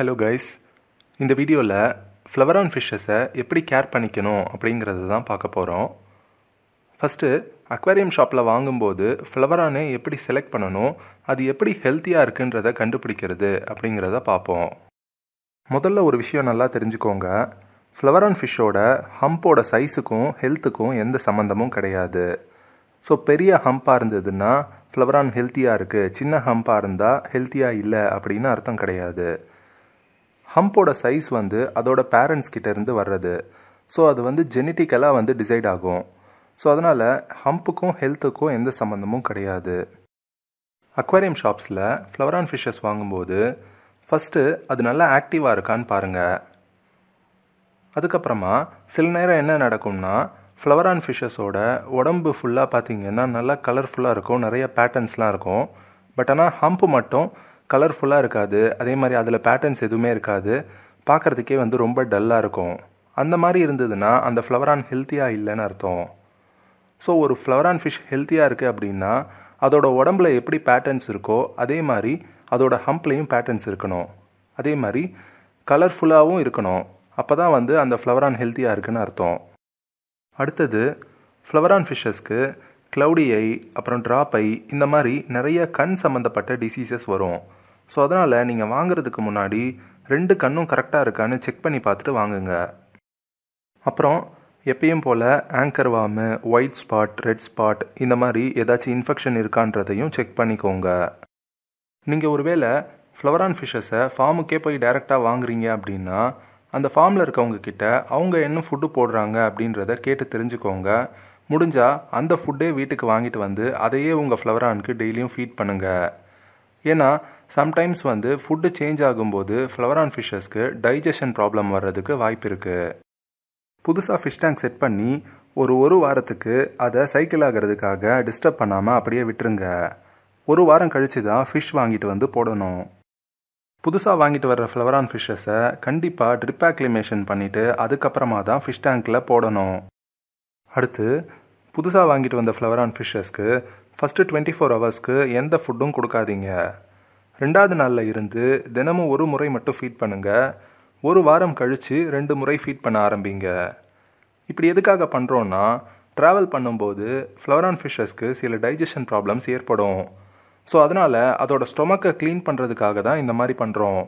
hello guys இந்த வீடியோவில் flower on ஃபிஷ்ஷஸை எப்படி கேர் பண்ணிக்கணும் அப்படிங்கிறத தான் பார்க்க போகிறோம் ஃபஸ்ட்டு அக்வாரியம் ஷாப்பில் வாங்கும்போது ஃப்ளவரானே எப்படி செலக்ட் பண்ணணும் அது எப்படி ஹெல்த்தியாக இருக்குன்றத கண்டுபிடிக்கிறது அப்படிங்கிறத பார்ப்போம் முதல்ல ஒரு விஷயம் நல்லா தெரிஞ்சுக்கோங்க ஃப்ளவர் ஆன் ஃபிஷ்ஷோட ஹம்போட சைஸுக்கும் ஹெல்த்துக்கும் எந்த சம்மந்தமும் கிடையாது ஸோ பெரிய ஹம்பாக இருந்ததுன்னா ஃப்ளவரான் ஹெல்த்தியாக இருக்குது சின்ன ஹம்பாக இருந்தால் ஹெல்த்தியாக இல்லை அப்படின்னு அர்த்தம் கிடையாது ஹம்போட சைஸ் வந்து அதோட பேரண்ட்ஸ் கிட்டேருந்து வர்றது ஸோ அது வந்து ஜெனட்டிக்கலாக வந்து டிசைட் ஆகும் ஸோ அதனால் ஹம்புக்கும் ஹெல்த்துக்கும் எந்த சம்மந்தமும் கிடையாது அக்வாரியம் ஷாப்ஸில் ஃப்ளவர் ஆன் ஃபிஷ்ஷஸ் வாங்கும்போது ஃபஸ்ட்டு அது நல்லா ஆக்டிவாக இருக்கான்னு பாருங்கள் அதுக்கப்புறமா சில நேரம் என்ன நடக்கும்னா ஃப்ளவர் ஆன் ஃபிஷஸோட உடம்பு ஃபுல்லாக பார்த்திங்கன்னா நல்லா கலர்ஃபுல்லாக இருக்கும் நிறைய பேட்டர்ன்ஸ்லாம் இருக்கும் பட் ஆனால் ஹம்ப் மட்டும் கலர்ஃபுல்லாக இருக்காது அதே மாதிரி அதில் பேட்டர்ன்ஸ் எதுவுமே இருக்காது பார்க்குறதுக்கே வந்து ரொம்ப டல்லாக இருக்கும் அந்த மாதிரி இருந்ததுன்னா அந்த ஃப்ளவரான் ஹெல்த்தியாக இல்லைன்னு அர்த்தம் ஸோ ஒரு ஃப்ளவரான் ஃபிஷ் ஹெல்த்தியாக இருக்குது அப்படின்னா அதோட உடம்புல எப்படி பேட்டர்ன்ஸ் இருக்கோ அதே மாதிரி அதோட ஹம்ப்லேயும் பேட்டர்ன்ஸ் இருக்கணும் அதே மாதிரி கலர்ஃபுல்லாகவும் இருக்கணும் அப்போ தான் வந்து அந்த ஃப்ளவரான் ஹெல்த்தியாக இருக்குன்னு அர்த்தம் அடுத்தது ஃப்ளவரான் ஃபிஷ்ஷஸ்க்கு க்ளவுடி ஐ அப்புறம் ட்ராப் ஐ இந்த மாதிரி நிறைய கண் சம்மந்தப்பட்ட டிசீசஸ் வரும் ஸோ அதனால் நீங்கள் வாங்குறதுக்கு முன்னாடி ரெண்டு கண்ணும் கரெக்டாக இருக்கான்னு செக் பண்ணி பார்த்துட்டு வாங்குங்க அப்புறம் எப்பயும் போல் anchor worm white spot red spot இந்த மாதிரி ஏதாச்சும் இன்ஃபெக்ஷன் இருக்கான்றதையும் செக் பண்ணிக்கோங்க நீங்கள் ஒருவேளை ஃப்ளவரான் ஃபிஷஸை ஃபிஷ்ஷஸை ஃபார்முக்கே போய் டைரெக்டாக வாங்குறீங்க அப்படின்னா அந்த ஃபார்மில் இருக்கவங்க கிட்ட அவங்க என்ன ஃபுட்டு போடுறாங்க அப்படின்றத கேட்டு தெரிஞ்சுக்கோங்க முடிஞ்சால் அந்த ஃபுட்டே வீட்டுக்கு வாங்கிட்டு வந்து அதையே உங்கள் ஃப்ளவரானுக்கு டெய்லியும் ஃபீட் பண்ணுங்கள் ஏன்னா சம்டைம்ஸ் வந்து ஃபுட்டு சேஞ்ச் ஆகும்போது ஃப்ளவர் ஆன் ஃபிஷ்ஷஸ்க்கு டைஜஷன் ப்ராப்ளம் வர்றதுக்கு வாய்ப்பு இருக்குது புதுசாக ஃபிஷ் டேங்க் செட் பண்ணி ஒரு ஒரு வாரத்துக்கு அதை சைக்கிள் ஆகிறதுக்காக டிஸ்டர்ப் பண்ணாமல் அப்படியே விட்டுருங்க ஒரு வாரம் கழித்து தான் ஃபிஷ் வாங்கிட்டு வந்து போடணும் புதுசாக வாங்கிட்டு வர்ற ஃப்ளவரான் ஃபிஷ்ஷஸை கண்டிப்பாக ட்ரிப் ஆக்லிமேஷன் பண்ணிவிட்டு அதுக்கப்புறமா தான் ஃபிஷ் டேங்க்கில் போடணும் அடுத்து புதுசாக வாங்கிட்டு வந்த ஃப்ளவரான் ஃபிஷ்ஷஸ்க்கு ஃபஸ்ட்டு டுவெண்ட்டி ஃபோர் ஹவர்ஸ்க்கு எந்த ஃபுட்டும் கொடுக்காதீங்க ரெண்டாவது நாளில் இருந்து தினமும் ஒரு முறை மட்டும் ஃபீட் பண்ணுங்கள் ஒரு வாரம் கழித்து ரெண்டு முறை ஃபீட் பண்ண ஆரம்பிங்க இப்படி எதுக்காக பண்ணுறோன்னா ட்ராவல் பண்ணும்போது ஃப்ளவரான் ஃபிஷஸ்க்கு சில டைஜஷன் ப்ராப்ளம்ஸ் ஏற்படும் ஸோ அதனால் அதோட ஸ்டொமக்கை க்ளீன் பண்ணுறதுக்காக தான் இந்த மாதிரி பண்ணுறோம்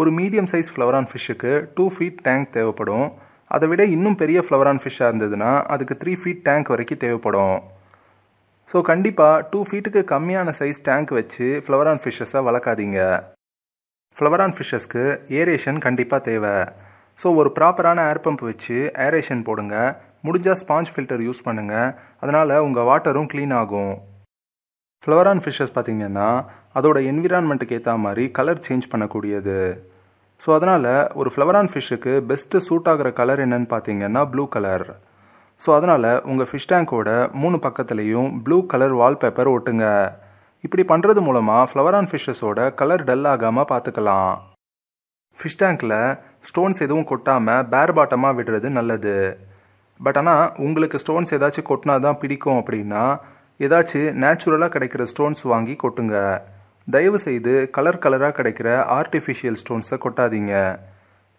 ஒரு மீடியம் சைஸ் ஃப்ளவரான் ஃபிஷ்ஷுக்கு டூ ஃபீட் டேங்க் தேவைப்படும் அதை விட இன்னும் பெரிய ஃப்ளவரான் ஃபிஷ்ஷாக இருந்ததுன்னா அதுக்கு த்ரீ ஃபீட் டேங்க் வரைக்கும் தேவைப்படும் ஸோ கண்டிப்பாக டூ ஃபீட்டுக்கு கம்மியான சைஸ் டேங்க் வச்சு ஃப்ளவரான் ஃபிஷ்ஷஸை வளர்க்காதீங்க ஃப்ளவரான் ஃபிஷ்ஷஸ்க்கு ஏரேஷன் கண்டிப்பாக தேவை ஸோ ஒரு ப்ராப்பரான ஏர் பம்ப் வச்சு ஏரேஷன் போடுங்க முடிஞ்சால் ஸ்பாஞ்ச் ஃபில்டர் யூஸ் பண்ணுங்கள் அதனால் உங்கள் வாட்டரும் க்ளீன் ஆகும் ஃப்ளவரான் ஃபிஷ்ஷஸ் பார்த்தீங்கன்னா அதோட என்விரான்மெண்ட்டுக்கு ஏற்ற மாதிரி கலர் சேஞ்ச் பண்ணக்கூடியது ஸோ அதனால் ஒரு ஃப்ளவரான் ஃபிஷ்ஷுக்கு பெஸ்ட்டு சூட் ஆகிற கலர் என்னன்னு பார்த்தீங்கன்னா ப்ளூ கலர் ஸோ அதனால் உங்கள் ஃபிஷ் டேங்கோட மூணு பக்கத்துலேயும் ப்ளூ கலர் வால்பேப்பர் ஒட்டுங்க இப்படி பண்ணுறது மூலமாக ஃப்ளவர் ஆன் ஃபிஷ்ஷஸோட கலர் டல் ஆகாமல் பார்த்துக்கலாம் ஃபிஷ் டேங்க்கில் ஸ்டோன்ஸ் எதுவும் கொட்டாமல் பேர் பாட்டமாக விடுறது நல்லது பட் ஆனால் உங்களுக்கு ஸ்டோன்ஸ் ஏதாச்சும் கொட்டினா தான் பிடிக்கும் அப்படின்னா ஏதாச்சும் நேச்சுரலாக கிடைக்கிற ஸ்டோன்ஸ் வாங்கி கொட்டுங்க தயவு செய்து கலர் கலராக கிடைக்கிற ஆர்டிஃபிஷியல் ஸ்டோன்ஸை கொட்டாதீங்க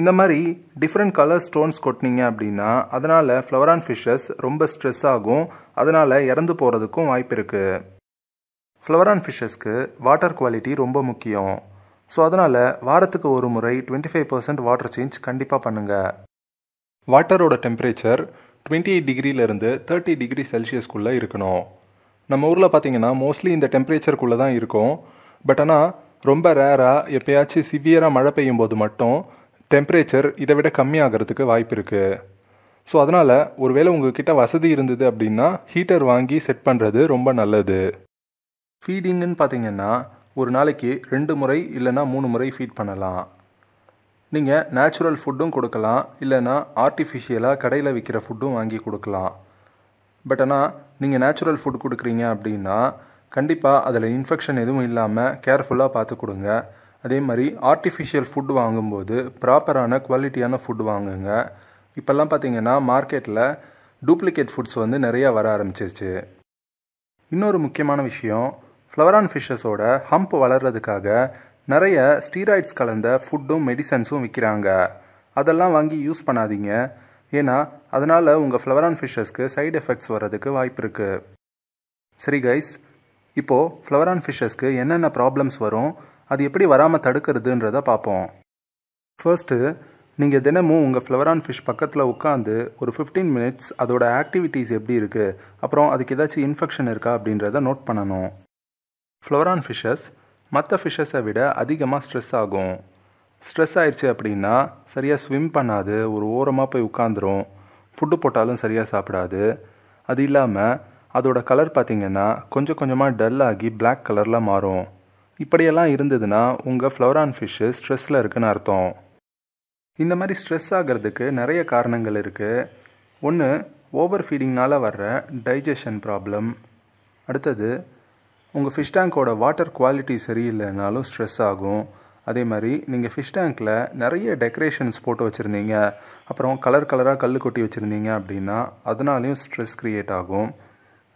இந்த மாதிரி டிஃப்ரெண்ட் கலர் ஸ்டோன்ஸ் கொட்டினீங்க அப்படின்னா அதனால் ஃப்ளவர் ஆன் ஃபிஷஸ் ரொம்ப ஸ்ட்ரெஸ் ஆகும் அதனால் இறந்து போகிறதுக்கும் வாய்ப்பு இருக்குது ஃப்ளவர் ஆன் ஃபிஷஸ்க்கு வாட்டர் குவாலிட்டி ரொம்ப முக்கியம் ஸோ அதனால் வாரத்துக்கு ஒரு முறை twenty five percent water change கண்டிப்பாக பண்ணுங்கள் வாட்டரோட டெம்பரேச்சர் டுவெண்ட்டி எயிட் டிகிரியிலேருந்து தேர்ட்டி டிகிரி செல்சியஸ்க்குள்ளே இருக்கணும் நம்ம ஊரில் பார்த்தீங்கன்னா மோஸ்ட்லி இந்த டெம்பரேச்சருக்குள்ளே தான் இருக்கும் பட் ஆனால் ரொம்ப ரேராக எப்பயாச்சும் சிவியராக மழை பெய்யும் போது மட்டும் டெம்பரேச்சர் இதை விட கம்மியாகிறதுக்கு வாய்ப்பு இருக்குது ஸோ அதனால் ஒருவேளை உங்ககிட்ட வசதி இருந்தது அப்படின்னா ஹீட்டர் வாங்கி செட் பண்ணுறது ரொம்ப நல்லது ஃபீடிங்குன்னு பார்த்தீங்கன்னா ஒரு நாளைக்கு ரெண்டு முறை இல்லைன்னா மூணு முறை ஃபீட் பண்ணலாம் நீங்கள் நேச்சுரல் ஃபுட்டும் கொடுக்கலாம் இல்லைனா ஆர்டிஃபிஷியலாக கடையில் விற்கிற ஃபுட்டும் வாங்கி கொடுக்கலாம் பட் ஆனால் நீங்கள் நேச்சுரல் ஃபுட் கொடுக்குறீங்க அப்படின்னா கண்டிப்பாக அதில் இன்ஃபெக்ஷன் எதுவும் இல்லாமல் கேர்ஃபுல்லாக பார்த்து கொடுங்க அதே மாதிரி ஆர்டிஃபிஷியல் ஃபுட் வாங்கும்போது ப்ராப்பரான குவாலிட்டியான ஃபுட் வாங்குங்க இப்போல்லாம் பார்த்தீங்கன்னா மார்க்கெட்டில் டூப்ளிகேட் ஃபுட்ஸ் வந்து நிறையா வர ஆரம்பிச்சிருச்சு இன்னொரு முக்கியமான விஷயம் ஃப்ளவரான் ஃபிஷஸோட ஹம்ப் வளர்கிறதுக்காக நிறைய ஸ்டீராய்ட்ஸ் கலந்த ஃபுட்டும் மெடிசன்ஸும் விற்கிறாங்க அதெல்லாம் வாங்கி யூஸ் பண்ணாதீங்க ஏன்னா அதனால் உங்கள் ஃப்ளவரான் ஃபிஷஸ்க்கு சைடு எஃபெக்ட்ஸ் வர்றதுக்கு வாய்ப்பு இருக்குது சரி கைஸ் இப்போது ஃப்ளவரான் ஃபிஷ்ஷஸ்க்கு என்னென்ன ப்ராப்ளம்ஸ் வரும் அது எப்படி வராமல் தடுக்கிறதுன்றத பார்ப்போம் ஃபர்ஸ்ட்டு நீங்கள் தினமும் உங்கள் ஃப்ளவரான் ஃபிஷ் பக்கத்தில் உட்காந்து ஒரு ஃபிஃப்டீன் மினிட்ஸ் அதோட ஆக்டிவிட்டீஸ் எப்படி இருக்குது அப்புறம் அதுக்கு ஏதாச்சும் இன்ஃபெக்ஷன் இருக்கா அப்படின்றத நோட் பண்ணணும் ஃப்ளவரான் ஃபிஷஸ் ஃபிஷ்ஷஸ் மற்ற ஃபிஷ்ஷஸை விட அதிகமாக ஸ்ட்ரெஸ் ஆகும் ஸ்ட்ரெஸ் ஆயிடுச்சு அப்படின்னா சரியாக ஸ்விம் பண்ணாது ஒரு ஓரமாக போய் உட்காந்துரும் ஃபுட்டு போட்டாலும் சரியாக சாப்பிடாது அது இல்லாமல் அதோட கலர் பார்த்திங்கன்னா கொஞ்சம் கொஞ்சமாக டல் ஆகி பிளாக் கலரில் மாறும் இப்படியெல்லாம் இருந்ததுன்னா உங்கள் ஃப்ளோரான் ஃபிஷ்ஷு ஸ்ட்ரெஸ்ஸில் இருக்குன்னு அர்த்தம் இந்த மாதிரி ஸ்ட்ரெஸ் ஆகிறதுக்கு நிறைய காரணங்கள் இருக்குது ஒன்று ஓவர் ஃபீடிங்னால் வர்ற டைஜஷன் ப்ராப்ளம் அடுத்தது உங்கள் ஃபிஷ் டேங்கோட வாட்டர் குவாலிட்டி சரியில்லைனாலும் ஸ்ட்ரெஸ் ஆகும் அதே மாதிரி நீங்கள் ஃபிஷ் டேங்க்கில் நிறைய டெக்கரேஷன்ஸ் போட்டு வச்சுருந்தீங்க அப்புறம் கலர் கலராக கல் கொட்டி வச்சுருந்தீங்க அப்படின்னா அதனாலையும் ஸ்ட்ரெஸ் க்ரியேட் ஆகும்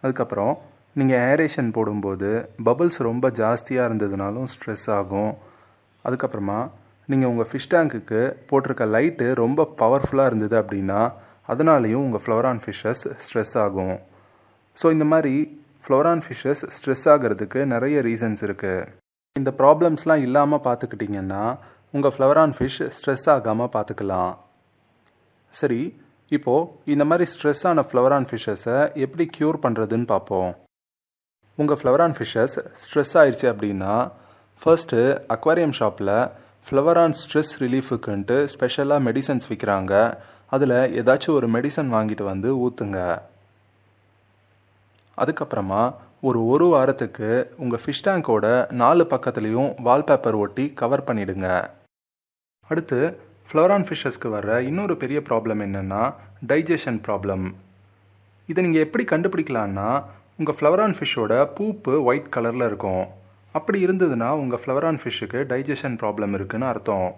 அதுக்கப்புறம் நீங்கள் ஏரேஷன் போடும்போது பபுள்ஸ் ரொம்ப ஜாஸ்தியாக இருந்ததுனாலும் ஸ்ட்ரெஸ் ஆகும் அதுக்கப்புறமா நீங்கள் உங்கள் ஃபிஷ் டேங்க்குக்கு போட்டிருக்க லைட்டு ரொம்ப பவர்ஃபுல்லாக இருந்தது அப்படின்னா அதனாலேயும் உங்கள் ஃப்ளவரான் ஃபிஷ்ஷஸ் ஸ்ட்ரெஸ் ஆகும் ஸோ இந்த மாதிரி ஃப்ளவரான் ஃபிஷ்ஷஸ் ஸ்ட்ரெஸ் ஆகிறதுக்கு நிறைய ரீசன்ஸ் இருக்குது இந்த ப்ராப்ளம்ஸ்லாம் இல்லாமல் பார்த்துக்கிட்டிங்கன்னா உங்கள் ஃப்ளவரான் ஃபிஷ் ஸ்ட்ரெஸ் ஆகாமல் பார்த்துக்கலாம் சரி இப்போது இந்த மாதிரி ஸ்ட்ரெஸ் ஆன ஃப்ளவரான் ஃபிஷ்ஷஸை எப்படி க்யூர் பண்ணுறதுன்னு பார்ப்போம் உங்கள் ஃப்ளவர் ஆன் ஃபிஷ்ஷஸ் ஸ்ட்ரெஸ் ஆயிடுச்சு அப்படின்னா ஃபர்ஸ்ட்டு அக்வாரியம் ஷாப்பில் ஃப்ளவர் ஆன் ஸ்ட்ரெஸ் ரிலீஃபுக்குன்ட்டு ஸ்பெஷலாக மெடிசன்ஸ் விற்கிறாங்க அதில் ஏதாச்சும் ஒரு மெடிசன் வாங்கிட்டு வந்து ஊற்றுங்க அதுக்கப்புறமா ஒரு ஒரு வாரத்துக்கு உங்கள் ஃபிஷ் டேங்கோட நாலு பக்கத்துலேயும் வால்பேப்பர் ஒட்டி கவர் பண்ணிடுங்க அடுத்து ஃப்ளவரான் ஃபிஷ்ஷஸ்க்கு வர்ற இன்னொரு பெரிய ப்ராப்ளம் என்னென்னா டைஜஷன் ப்ராப்ளம் இதை நீங்கள் எப்படி கண்டுபிடிக்கலான்னா உங்கள் ஃப்ளவர் ஆன் ஃபிஷ்ஷோட பூப்பு ஒயிட் கலரில் இருக்கும் அப்படி இருந்ததுன்னா உங்கள் ஃப்ளவர் ஆன் ஃபிஷ்ஷுக்கு டைஜஷன் ப்ராப்ளம் இருக்குதுன்னு அர்த்தம்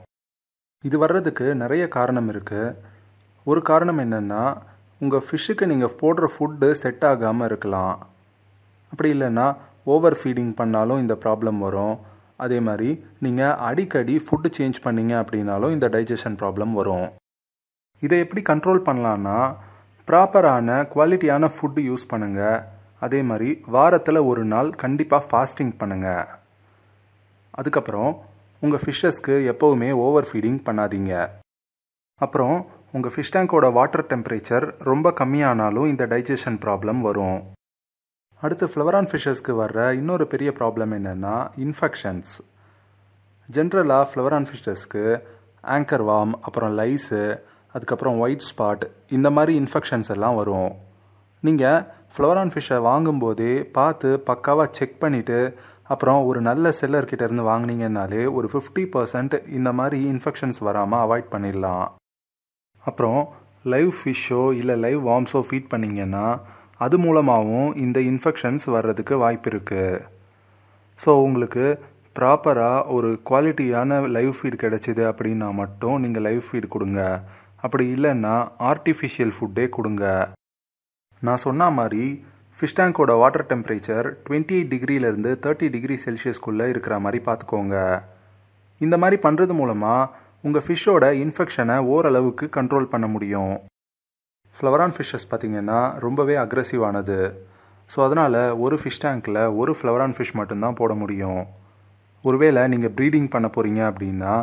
இது வர்றதுக்கு நிறைய காரணம் இருக்குது ஒரு காரணம் என்னென்னா உங்கள் ஃபிஷ்ஷுக்கு நீங்கள் போடுற ஃபுட்டு செட் ஆகாமல் இருக்கலாம் அப்படி இல்லைன்னா ஓவர் ஃபீடிங் பண்ணாலும் இந்த ப்ராப்ளம் வரும் அதே மாதிரி நீங்கள் அடிக்கடி ஃபுட்டு சேஞ்ச் பண்ணிங்க அப்படின்னாலும் இந்த டைஜஷன் ப்ராப்ளம் வரும் இதை எப்படி கண்ட்ரோல் பண்ணலான்னா ப்ராப்பரான குவாலிட்டியான ஃபுட்டு யூஸ் பண்ணுங்கள் அதே மாதிரி வாரத்தில் ஒரு நாள் கண்டிப்பாக ஃபாஸ்டிங் பண்ணுங்கள் அதுக்கப்புறம் உங்கள் ஃபிஷ்ஷஸ்க்கு எப்போவுமே ஓவர் ஃபீடிங் பண்ணாதீங்க அப்புறம் உங்கள் ஃபிஷ் டேங்கோட வாட்டர் டெம்பரேச்சர் ரொம்ப கம்மியானாலும் இந்த டைஜஷன் ப்ராப்ளம் வரும் அடுத்து ஃப்ளவரான் ஃபிஷ்ஷஸ்க்கு வர்ற இன்னொரு பெரிய ப்ராப்ளம் என்னென்னா இன்ஃபெக்ஷன்ஸ் ஜென்ரலாக ஃப்ளவரான் ஃபிஷ்ஷஸ்க்கு ஆங்கர் வாம் அப்புறம் லைஸு அதுக்கப்புறம் ஒயிட் ஸ்பாட் இந்த மாதிரி இன்ஃபெக்ஷன்ஸ் எல்லாம் வரும் நீங்கள் ஃப்ளவர் அண்ட் ஃபிஷ்ஷை வாங்கும்போது பார்த்து பக்காவாக செக் பண்ணிவிட்டு அப்புறம் ஒரு நல்ல செல்லர்கிட்ட இருந்து வாங்கினீங்கனாலே ஒரு ஃபிஃப்டி பர்சன்ட் இந்த மாதிரி இன்ஃபெக்ஷன்ஸ் வராமல் அவாய்ட் பண்ணிடலாம் அப்புறம் லைவ் ஃபிஷ்ஷோ இல்லை லைவ் வாம்ஸோ ஃபீட் பண்ணிங்கன்னா அது மூலமாகவும் இந்த இன்ஃபெக்ஷன்ஸ் வர்றதுக்கு வாய்ப்பு இருக்குது ஸோ உங்களுக்கு ப்ராப்பராக ஒரு குவாலிட்டியான லைவ் ஃபீட் கிடைச்சிது அப்படின்னா மட்டும் நீங்கள் லைவ் ஃபீட் கொடுங்க அப்படி இல்லைன்னா ஆர்டிஃபிஷியல் ஃபுட்டே கொடுங்க நான் சொன்ன மாதிரி ஃபிஷ் டேங்கோட வாட்டர் டெம்பரேச்சர் டுவெண்ட்டி எயிட் டிகிரியிலேருந்து தேர்ட்டி டிகிரி செல்சியஸ்குள்ளே இருக்கிற மாதிரி பார்த்துக்கோங்க இந்த மாதிரி பண்ணுறது மூலமாக உங்கள் ஃபிஷ்ஷோட இன்ஃபெக்ஷனை ஓரளவுக்கு கண்ட்ரோல் பண்ண முடியும் ஃப்ளவரான் ஃபிஷ்ஷஸ் பார்த்திங்கன்னா ரொம்பவே அக்ரஸிவானது ஸோ அதனால் ஒரு ஃபிஷ் டேங்க்கில் ஒரு ஃப்ளவரான் ஃபிஷ் மட்டும்தான் போட முடியும் ஒருவேளை நீங்கள் ப்ரீடிங் பண்ண போகிறீங்க அப்படின்னா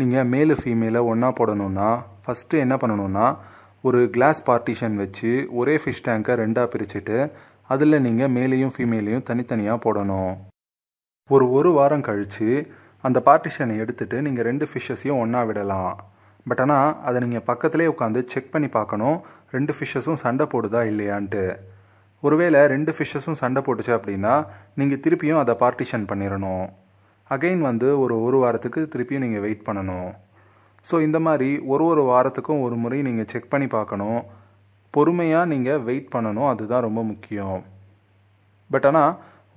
நீங்கள் மேலு ஃபீமேலை ஒன்றா போடணுன்னா ஃபஸ்ட்டு என்ன பண்ணணுன்னா ஒரு கிளாஸ் பார்ட்டிஷன் வச்சு ஒரே ஃபிஷ் டேங்கை ரெண்டாக பிரிச்சுட்டு அதில் நீங்கள் மேலேயும் ஃபீமேலையும் தனித்தனியாக போடணும் ஒரு ஒரு வாரம் கழித்து அந்த பார்ட்டிஷனை எடுத்துகிட்டு நீங்கள் ரெண்டு ஃபிஷ்ஷஸையும் ஒன்றா விடலாம் பட் ஆனால் அதை நீங்கள் பக்கத்துலேயே உட்காந்து செக் பண்ணி பார்க்கணும் ரெண்டு ஃபிஷ்ஷஸும் சண்டை போடுதா இல்லையான்ட்டு ஒருவேளை ரெண்டு ஃபிஷ்ஷஸும் சண்டை போட்டுச்சு அப்படின்னா நீங்கள் திருப்பியும் அதை பார்ட்டிஷன் பண்ணிடணும் அகெயின் வந்து ஒரு ஒரு வாரத்துக்கு திருப்பியும் நீங்கள் வெயிட் பண்ணணும் ஸோ இந்த மாதிரி ஒரு ஒரு வாரத்துக்கும் ஒரு முறை நீங்கள் செக் பண்ணி பார்க்கணும் பொறுமையாக நீங்கள் வெயிட் பண்ணணும் அதுதான் ரொம்ப முக்கியம் பட் ஆனால்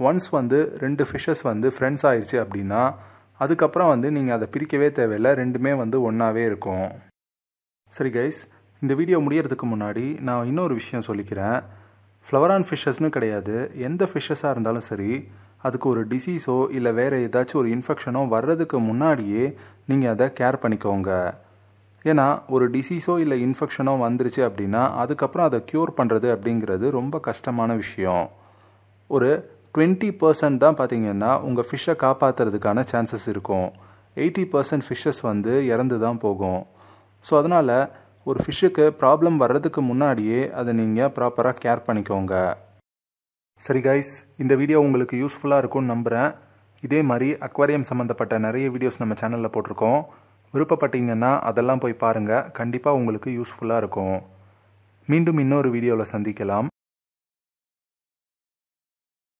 ஒன்ஸ் வந்து ரெண்டு ஃபிஷ்ஷஸ் வந்து ஃப்ரெண்ட்ஸ் ஆயிடுச்சு அப்படின்னா அதுக்கப்புறம் வந்து நீங்கள் அதை பிரிக்கவே தேவையில்லை ரெண்டுமே வந்து ஒன்றாவே இருக்கும் சரி கைஸ் இந்த வீடியோ முடியறதுக்கு முன்னாடி நான் இன்னொரு விஷயம் சொல்லிக்கிறேன் ஃப்ளவர் ஆன் ஃபிஷ்ஷஸ்னு கிடையாது எந்த ஃபிஷஸாக இருந்தாலும் சரி அதுக்கு ஒரு டிசீஸோ இல்லை வேறு ஏதாச்சும் ஒரு இன்ஃபெக்ஷனோ வர்றதுக்கு முன்னாடியே நீங்கள் அதை கேர் பண்ணிக்கோங்க ஏன்னா ஒரு டிசீஸோ இல்லை இன்ஃபெக்ஷனோ வந்துருச்சு அப்படின்னா அதுக்கப்புறம் அதை க்யூர் பண்ணுறது அப்படிங்கிறது ரொம்ப கஷ்டமான விஷயம் ஒரு டுவெண்ட்டி பர்சன்ட் தான் பார்த்தீங்கன்னா உங்கள் ஃபிஷ்ஷை காப்பாற்றுறதுக்கான சான்சஸ் இருக்கும் எயிட்டி பர்சன்ட் ஃபிஷ்ஷஸ் வந்து இறந்து தான் போகும் ஸோ அதனால் ஒரு ஃபிஷ்ஷுக்கு ப்ராப்ளம் வர்றதுக்கு முன்னாடியே அதை நீங்கள் ப்ராப்பராக கேர் பண்ணிக்கோங்க சரி கைஸ் இந்த வீடியோ உங்களுக்கு யூஸ்ஃபுல்லாக இருக்கும்னு நம்புகிறேன் இதே மாதிரி அக்வாரியம் சம்மந்தப்பட்ட நிறைய வீடியோஸ் நம்ம சேனலில் போட்டிருக்கோம் விருப்பப்பட்டீங்கன்னா அதெல்லாம் போய் பாருங்கள் கண்டிப்பாக உங்களுக்கு யூஸ்ஃபுல்லாக இருக்கும் மீண்டும் இன்னொரு வீடியோவில் சந்திக்கலாம்